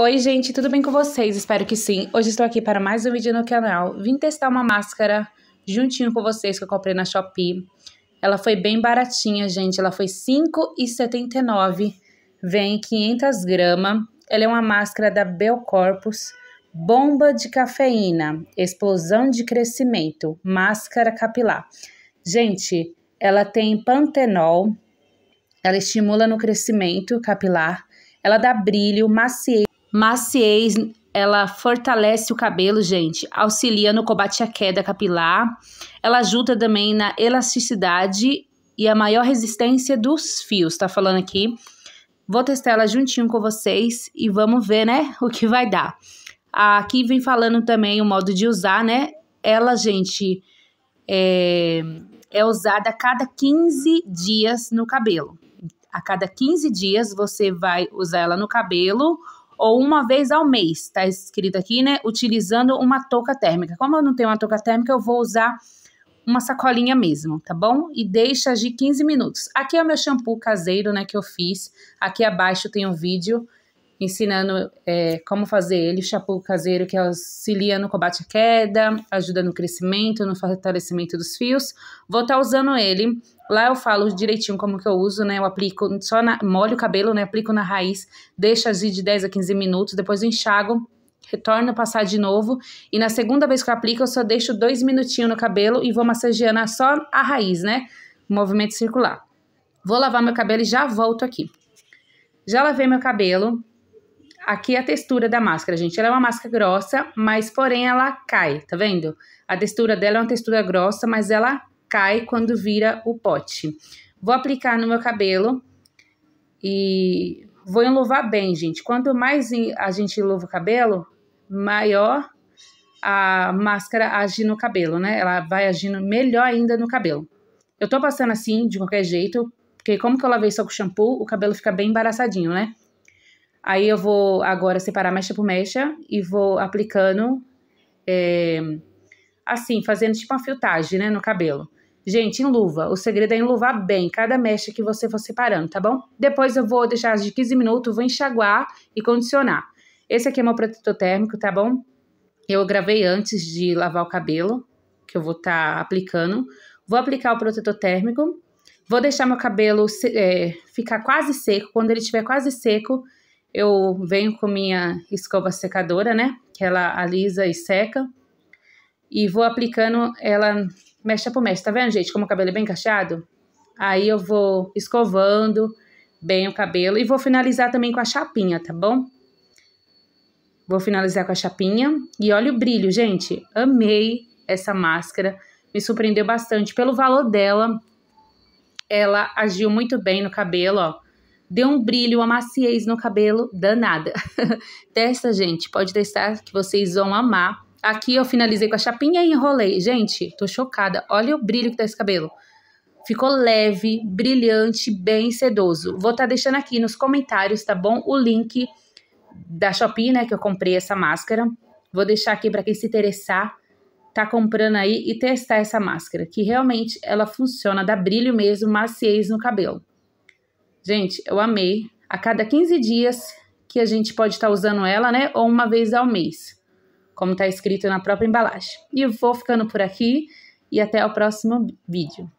Oi gente, tudo bem com vocês? Espero que sim. Hoje estou aqui para mais um vídeo no canal. Vim testar uma máscara juntinho com vocês que eu comprei na Shopee. Ela foi bem baratinha, gente. Ela foi R$ 5,79. Vem 500 gramas. Ela é uma máscara da Belcorpus. Bomba de cafeína, explosão de crescimento, máscara capilar. Gente, ela tem pantenol, ela estimula no crescimento capilar, ela dá brilho, maciez. Maciez, ela fortalece o cabelo, gente, auxilia no combate à queda capilar, ela ajuda também na elasticidade e a maior resistência dos fios, tá falando aqui. Vou testar ela juntinho com vocês e vamos ver, né, o que vai dar. Aqui vem falando também o modo de usar, né? Ela, gente, é, é usada a cada 15 dias no cabelo. A cada 15 dias você vai usar ela no cabelo ou uma vez ao mês, está escrito aqui, né? Utilizando uma touca térmica. Como eu não tenho uma touca térmica, eu vou usar uma sacolinha mesmo, tá bom? E deixa agir 15 minutos. Aqui é o meu shampoo caseiro, né, que eu fiz. Aqui abaixo tem um vídeo ensinando é, como fazer ele, shampoo caseiro que auxilia no combate à queda, ajuda no crescimento, no fortalecimento dos fios. Vou estar tá usando ele. Lá eu falo direitinho como que eu uso, né? Eu aplico só na, molho o cabelo, né? Aplico na raiz, deixo agir de 10 a 15 minutos, depois enxago retorno passar de novo e na segunda vez que eu aplico eu só deixo dois minutinhos no cabelo e vou massageando só a raiz, né? Movimento circular. Vou lavar meu cabelo e já volto aqui. Já lavei meu cabelo, Aqui a textura da máscara, gente, ela é uma máscara grossa, mas porém ela cai, tá vendo? A textura dela é uma textura grossa, mas ela cai quando vira o pote. Vou aplicar no meu cabelo e vou enluvar bem, gente. Quanto mais a gente enluva o cabelo, maior a máscara age no cabelo, né? Ela vai agindo melhor ainda no cabelo. Eu tô passando assim, de qualquer jeito, porque como que eu lavei só com shampoo, o cabelo fica bem embaraçadinho, né? Aí eu vou agora separar mecha por mecha e vou aplicando, é, assim, fazendo tipo uma filtragem, né, no cabelo. Gente, em luva. O segredo é enluvar bem cada mecha que você for separando, tá bom? Depois eu vou deixar de 15 minutos, vou enxaguar e condicionar. Esse aqui é meu protetor térmico, tá bom? Eu gravei antes de lavar o cabelo, que eu vou estar tá aplicando. Vou aplicar o protetor térmico. Vou deixar meu cabelo é, ficar quase seco. Quando ele estiver quase seco, eu venho com minha escova secadora, né? Que ela alisa e seca. E vou aplicando ela mecha por mecha. Tá vendo, gente, como o cabelo é bem cacheado? Aí eu vou escovando bem o cabelo e vou finalizar também com a chapinha, tá bom? Vou finalizar com a chapinha e olha o brilho, gente. Amei essa máscara, me surpreendeu bastante pelo valor dela. Ela agiu muito bem no cabelo, ó deu um brilho, uma maciez no cabelo danada. Testa, gente, pode testar que vocês vão amar. Aqui eu finalizei com a chapinha e enrolei. Gente, tô chocada. Olha o brilho que tá esse cabelo. Ficou leve, brilhante, bem sedoso. Vou estar tá deixando aqui nos comentários, tá bom? O link da Shopee, né, que eu comprei essa máscara. Vou deixar aqui para quem se interessar, tá comprando aí e testar essa máscara, que realmente ela funciona, dá brilho mesmo, maciez no cabelo. Gente, eu amei. A cada 15 dias que a gente pode estar tá usando ela, né? Ou uma vez ao mês, como está escrito na própria embalagem. E eu vou ficando por aqui e até o próximo vídeo.